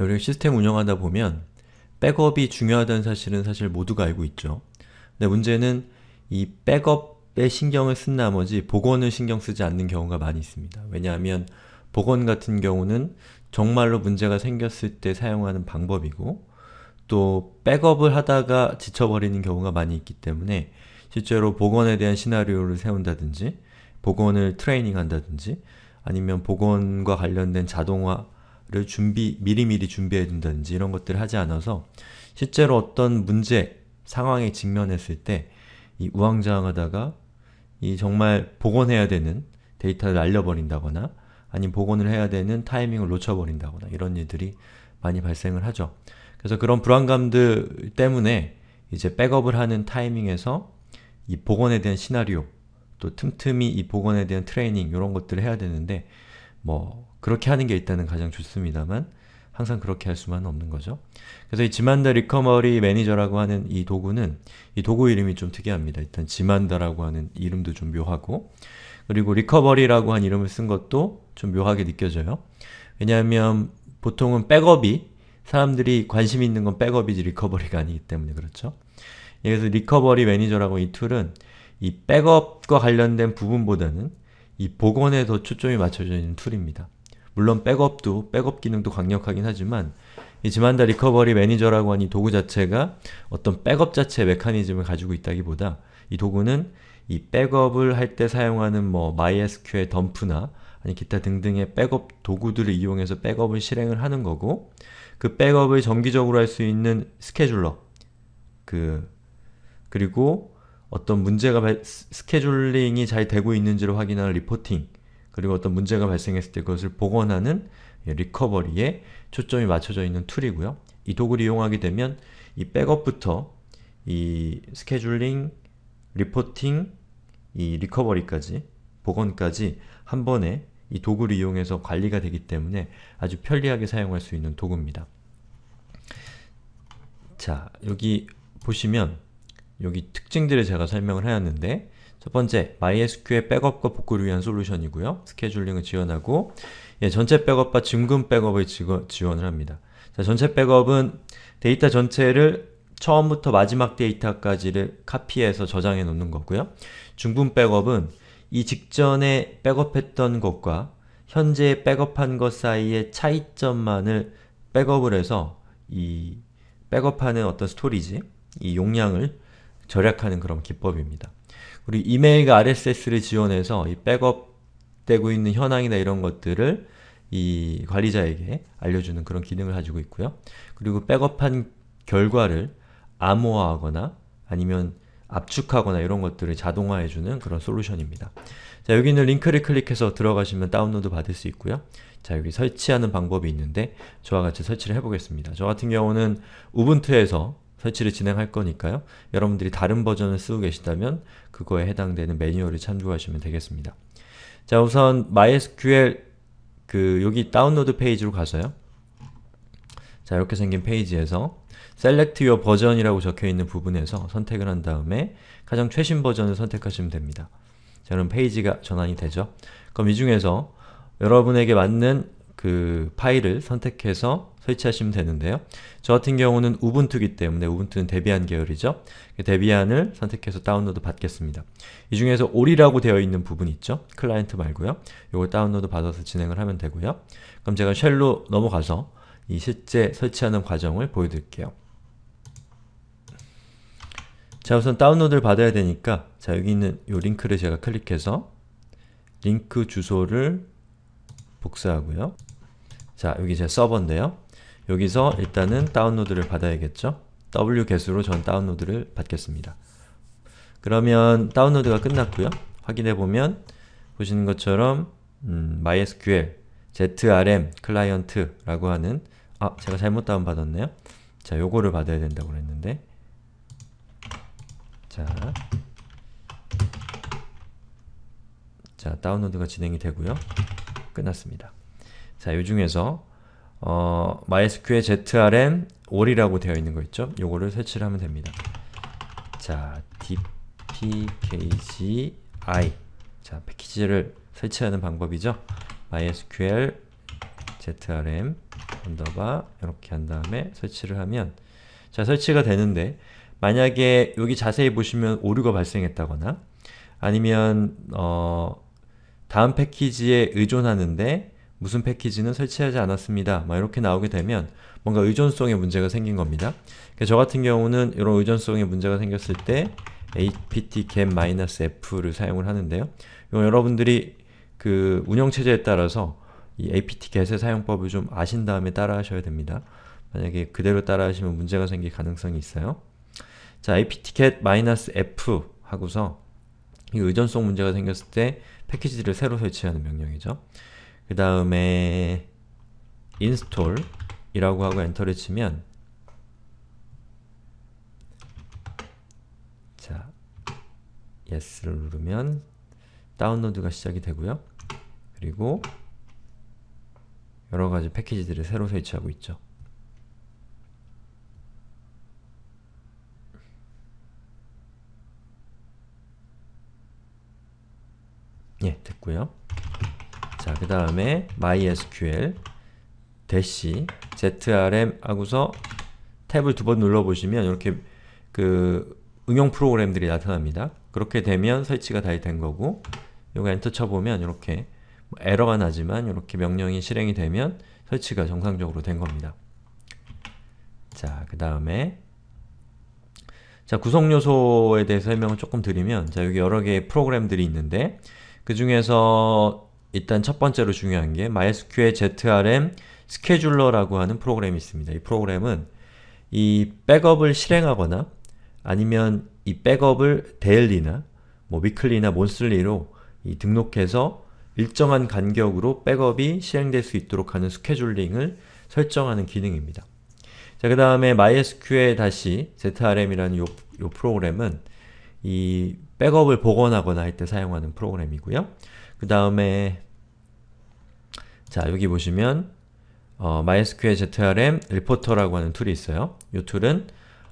여러 시스템 운영하다 보면 백업이 중요하다는 사실은 사실 모두가 알고 있죠. 근데 문제는 이 백업에 신경을 쓴 나머지 복원을 신경 쓰지 않는 경우가 많이 있습니다. 왜냐하면 복원 같은 경우는 정말로 문제가 생겼을 때 사용하는 방법이고 또 백업을 하다가 지쳐버리는 경우가 많이 있기 때문에 실제로 복원에 대한 시나리오를 세운다든지 복원을 트레이닝한다든지 아니면 복원과 관련된 자동화 를 준비, 미리미리 준비해 준다든지 이런 것들을 하지 않아서 실제로 어떤 문제, 상황에 직면했을 때 이 우왕좌왕하다가 이 정말 복원해야 되는 데이터를 날려버린다거나 아니면 복원을 해야 되는 타이밍을 놓쳐버린다거나 이런 일들이 많이 발생을 하죠. 그래서 그런 불안감들 때문에 이제 백업을 하는 타이밍에서 이 복원에 대한 시나리오, 또 틈틈이 이 복원에 대한 트레이닝 이런 것들을 해야 되는데 뭐 그렇게 하는 게 일단은 가장 좋습니다만 항상 그렇게 할수만 없는 거죠. 그래서 이 지만다 리커머리 매니저라고 하는 이 도구는 이 도구 이름이 좀 특이합니다. 일단 지만다라고 하는 이름도 좀 묘하고 그리고 리커버리라고 한 이름을 쓴 것도 좀 묘하게 느껴져요. 왜냐하면 보통은 백업이 사람들이 관심 있는 건 백업이지 리커버리가 아니기 때문에 그렇죠. 그래서 리커버리 매니저라고 이 툴은 이 백업과 관련된 부분보다는 이 복원에 더 초점이 맞춰져 있는 툴입니다. 물론 백업도, 백업 기능도 강력하긴 하지만 이 지만다 리커버리 매니저라고 하는 이 도구 자체가 어떤 백업 자체의 메커니즘을 가지고 있다기보다 이 도구는 이 백업을 할 때 사용하는 뭐 MySQL 덤프나 아니 기타 등등의 백업 도구들을 이용해서 백업을 실행을 하는 거고 그 백업을 정기적으로 할 수 있는 스케줄러 그 그리고 어떤 문제가 발, 스케줄링이 잘 되고 있는지를 확인하는 리포팅 그리고 어떤 문제가 발생했을 때 그것을 복원하는 리커버리에 초점이 맞춰져 있는 툴이고요. 이 도구를 이용하게 되면 이 백업부터 이 스케줄링, 리포팅, 이 리커버리까지, 복원까지 한 번에 이 도구를 이용해서 관리가 되기 때문에 아주 편리하게 사용할 수 있는 도구입니다. 자, 여기 보시면 여기 특징들을 제가 설명을 해놨는데 첫 번째, MySQL 백업과 복구를 위한 솔루션이고요. 스케줄링을 지원하고 예, 전체 백업과 증금 백업을 지거, 지원을 합니다. 자, 전체 백업은 데이터 전체를 처음부터 마지막 데이터까지를 카피해서 저장해 놓는 거고요. 중분 백업은 이 직전에 백업했던 것과 현재 백업한 것 사이의 차이점만을 백업을 해서 이 백업하는 어떤 스토리지, 이 용량을 절약하는 그런 기법입니다. 그리고 이메일과 RSS를 지원해서 이 백업되고 있는 현황이나 이런 것들을 이 관리자에게 알려주는 그런 기능을 가지고 있고요. 그리고 백업한 결과를 암호화하거나 아니면 압축하거나 이런 것들을 자동화해주는 그런 솔루션입니다. 자 여기 있는 링크를 클릭해서 들어가시면 다운로드 받을 수 있고요. 자 여기 설치하는 방법이 있는데 저와 같이 설치를 해보겠습니다. 저 같은 경우는 우분투에서 설치를 진행할 거니까요. 여러분들이 다른 버전을 쓰고 계시다면 그거에 해당되는 매뉴얼을 참조하시면 되겠습니다. 자 우선 MySQL 그 여기 다운로드 페이지로 가서요. 자 이렇게 생긴 페이지에서 Select Your 버전이라고 적혀있는 부분에서 선택을 한 다음에 가장 최신 버전을 선택하시면 됩니다. 저는 페이지가 전환이 되죠. 그럼 이 중에서 여러분에게 맞는 그 파일을 선택해서 설치하시면 되는데요. 저 같은 경우는 우분투기 때문에 우분투는 데비안 계열이죠. 데비안을 그 선택해서 다운로드 받겠습니다. 이 중에서 올이라고 되어 있는 부분 있죠? 클라이언트 말고요. 이걸 다운로드 받아서 진행을 하면 되고요. 그럼 제가 쉘로 넘어가서 이 실제 설치하는 과정을 보여드릴게요. 자 우선 다운로드를 받아야 되니까 자 여기 있는 이 링크를 제가 클릭해서 링크 주소를 복사하고요. 자, 여기 제 서버인데요. 여기서 일단은 다운로드를 받아야겠죠? w 개수로 전 다운로드를 받겠습니다. 그러면 다운로드가 끝났고요. 확인해보면 보시는 것처럼 음, MySQL zrm 클라이언트라고 하는 아, 제가 잘못 다운받았네요. 자, 요거를 받아야 된다고 그랬는데 자, 자 다운로드가 진행이 되고요. 끝났습니다. 자, 이 중에서 어, MySQL zrm all이라고 되어 있는 거 있죠? 요거를 설치를 하면 됩니다. 자, dpkgi 자, 패키지를 설치하는 방법이죠. mysql zrm 언더바 이렇게 한 다음에 설치를 하면 자, 설치가 되는데 만약에 여기 자세히 보시면 오류가 발생했다거나 아니면 어, 다음 패키지에 의존하는데 무슨 패키지는 설치하지 않았습니다. 막 이렇게 나오게 되면 뭔가 의존성에 문제가 생긴 겁니다. 그러니까 저 같은 경우는 이런 의존성에 문제가 생겼을 때 apt-get-f를 사용을 하는데요. 여러분들이 그 운영체제에 따라서 이 apt-get의 사용법을 좀 아신 다음에 따라 하셔야 됩니다. 만약에 그대로 따라 하시면 문제가 생길 가능성이 있어요. 자, apt-get-f 하고서 이 의존성 문제가 생겼을 때 패키지를 새로 설치하는 명령이죠. 그 다음에 install이라고 하고 엔터를 치면 자, yes를 누르면 다운로드가 시작이 되고요. 그리고 여러가지 패키지들을 새로 설치하고 있죠. 예, 됐고요. 자, 그 다음에 mysql 대시 zrm 하고서 탭을 두 번 눌러보시면 이렇게 그 응용 프로그램들이 나타납니다. 그렇게 되면 설치가 다 된 거고 요거 엔터 쳐보면 이렇게 뭐 에러가 나지만 이렇게 명령이 실행이 되면 설치가 정상적으로 된 겁니다. 자, 그 다음에 자, 구성요소에 대해 설명을 조금 드리면 자, 여기 여러 개의 프로그램들이 있는데 그 중에서 일단 첫 번째로 중요한 게 MySQL ZRM 스케줄러라고 하는 프로그램이 있습니다. 이 프로그램은 이 백업을 실행하거나 아니면 이 백업을 데일리나 뭐 위클리나 몬슬리로 등록해서 일정한 간격으로 백업이 실행될 수 있도록 하는 스케줄링을 설정하는 기능입니다. 자, 그 다음에 MySQL 다시 ZRM이라는 요, 요 프로그램은 이 백업을 복원하거나 할 때 사용하는 프로그램이고요. 그 다음에 자 여기 보시면 어, MySQL ZRM 리포터라고 하는 툴이 있어요. 이 툴은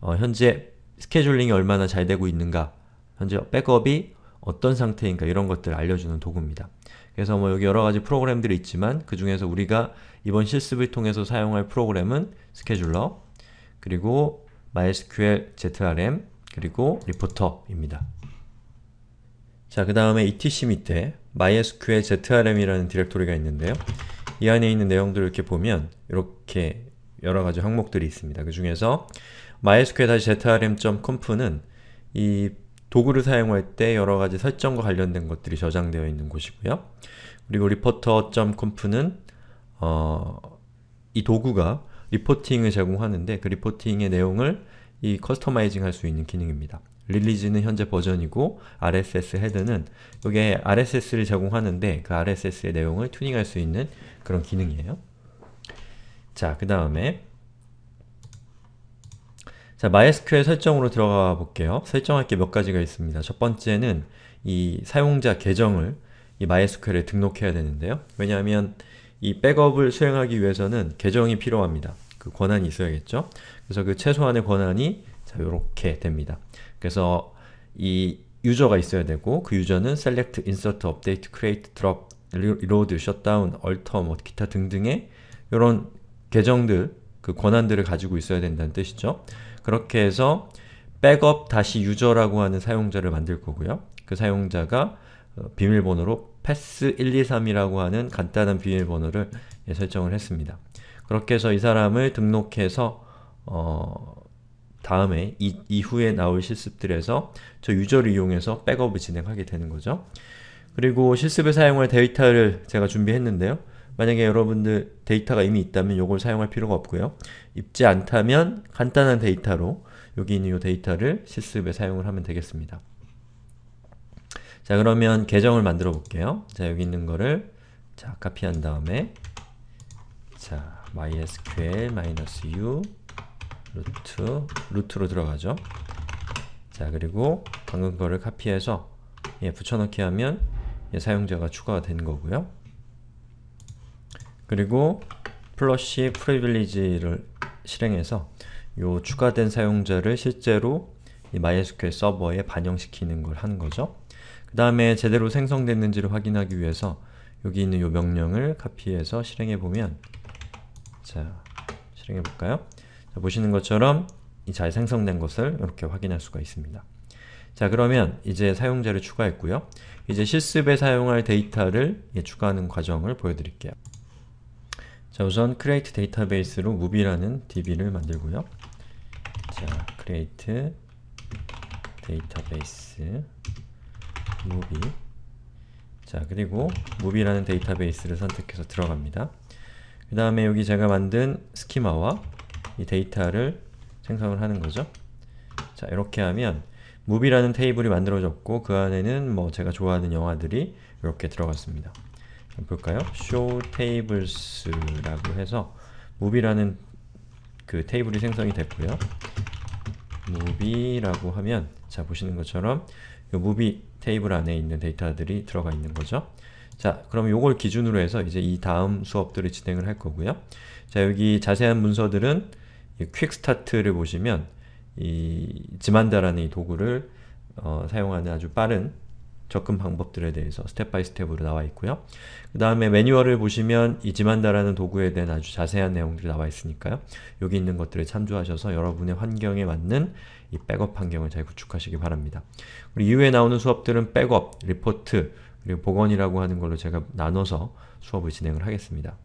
어, 현재 스케줄링이 얼마나 잘 되고 있는가 현재 백업이 어떤 상태인가 이런 것들을 알려주는 도구입니다. 그래서 뭐 여기 여러가지 프로그램들이 있지만 그 중에서 우리가 이번 실습을 통해서 사용할 프로그램은 스케줄러 그리고 MySQL ZRM 그리고 리포터입니다. 자그 다음에 ETC 밑에 MySQL zrm이라는 디렉토리가 있는데요. 이 안에 있는 내용들을 이렇게 보면 이렇게 여러 가지 항목들이 있습니다. 그 중에서 mysql-zrm.conf는 이 도구를 사용할 때 여러 가지 설정과 관련된 것들이 저장되어 있는 곳이고요. 그리고 reporter.conf는 어, 이 도구가 리포팅을 제공하는데 그 리포팅의 내용을 이 커스터마이징 할 수 있는 기능입니다. 릴리즈는 현재 버전이고 RSS 헤드는 이게 RSS를 제공하는데 그 RSS의 내용을 튜닝할 수 있는 그런 기능이에요. 자, 그 다음에 자, MySQL 설정으로 들어가 볼게요. 설정할 게 몇 가지가 있습니다. 첫 번째는 이 사용자 계정을 이 MySQL에 등록해야 되는데요. 왜냐하면 이 백업을 수행하기 위해서는 계정이 필요합니다. 그 권한이 있어야겠죠? 그래서 그 최소한의 권한이 자, 요렇게 됩니다. 그래서 이 유저가 있어야 되고 그 유저는 select, insert, update, create, drop, reload, shutdown, alter, 뭐 기타 등등의 이런 계정들, 그 권한들을 가지고 있어야 된다는 뜻이죠. 그렇게 해서 백업 다시 유저라고 하는 사용자를 만들 거고요. 그 사용자가 어, 비밀번호로 p a s s 1 2 3이라고 하는 간단한 비밀번호를 예, 설정을 했습니다. 그렇게 해서 이 사람을 등록해서 어, 다음에 이, 이후에 나올 실습들에서 저 유저를 이용해서 백업을 진행하게 되는 거죠. 그리고 실습을 사용할 데이터를 제가 준비했는데요. 만약에 여러분들 데이터가 이미 있다면 이걸 사용할 필요가 없고요. 입지 않다면 간단한 데이터로 여기 있는 이 데이터를 실습에 사용을 하면 되겠습니다. 자 그러면 계정을 만들어 볼게요. 자 여기 있는 거를 자 카피한 다음에 자 mysql-u 루트, 루트로 들어가죠. 자, 그리고 방금 거를 카피해서 예, 붙여넣기 하면 예, 사용자가 추가가 된 거고요. 그리고 플러시 프리빌리지를 실행해서 요 추가된 사용자를 실제로 이 MySQL 서버에 반영시키는 걸 하는 거죠. 그 다음에 제대로 생성됐는지를 확인하기 위해서 여기 있는 요 명령을 카피해서 실행해보면 자, 실행해볼까요? 보시는 것처럼 잘 생성된 것을 이렇게 확인할 수가 있습니다. 자 그러면 이제 사용자를 추가했고요. 이제 실습에 사용할 데이터를 예, 추가하는 과정을 보여드릴게요. 자 우선 create database로 movie라는 db를 만들고요. 자 create database movie 자 그리고 movie라는 데이터베이스를 선택해서 들어갑니다. 그 다음에 여기 제가 만든 스키마와 이 데이터를 생성을 하는 거죠. 자, 이렇게 하면 무비라는 테이블이 만들어졌고 그 안에는 뭐 제가 좋아하는 영화들이 이렇게 들어갔습니다. 볼까요? show tables라고 해서 무비라는 그 테이블이 생성이 됐고요. 무비라고 하면 자 보시는 것처럼 이 무비 테이블 안에 있는 데이터들이 들어가 있는 거죠. 자, 그럼 요걸 기준으로 해서 이제 이 다음 수업들을 진행을 할 거고요. 자, 여기 자세한 문서들은 퀵스타트를 보시면 이 지만다라는 이 도구를 어, 사용하는 아주 빠른 접근 방법들에 대해서 스텝 바이 스텝으로 나와 있고요. 그 다음에 매뉴얼을 보시면 이 지만다라는 도구에 대한 아주 자세한 내용들이 나와 있으니까요. 여기 있는 것들을 참조하셔서 여러분의 환경에 맞는 이 백업 환경을 잘 구축하시기 바랍니다. 그리고 이후에 나오는 수업들은 백업, 리포트, 그리고 복원이라고 하는 걸로 제가 나눠서 수업을 진행을 하겠습니다.